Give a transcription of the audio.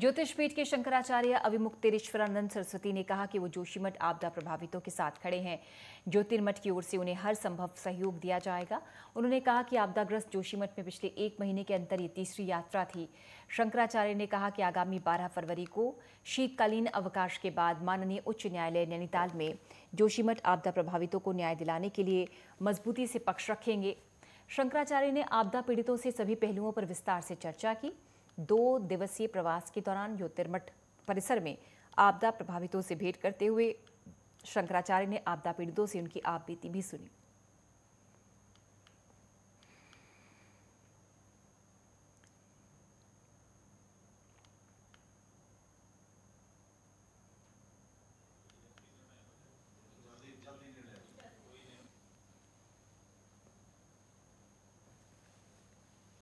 ज्योतिषपीठ के शंकराचार्य अभिमुक्तेश्वरानंद सरस्वती ने कहा कि वो जोशीमठ आपदा प्रभावितों के साथ खड़े हैं ज्योतिर्मठ की ओर से उन्हें हर संभव सहयोग दिया जाएगा उन्होंने कहा कि आपदाग्रस्त जोशीमठ में पिछले एक महीने के अंतर ये तीसरी यात्रा थी शंकराचार्य ने कहा कि आगामी 12 फरवरी को शीतकालीन अवकाश के बाद माननीय उच्च न्यायालय नैनीताल में जोशीमठ आपदा प्रभावितों को न्याय दिलाने के लिए मजबूती से पक्ष रखेंगे शंकराचार्य ने आपदा पीड़ितों से सभी पहलुओं पर विस्तार से चर्चा की दो दिवसीय प्रवास के दौरान ज्योतिर्मठ परिसर में आपदा प्रभावितों से भेंट करते हुए शंकराचार्य ने आपदा पीड़ितों से उनकी आप बीती भी सुनी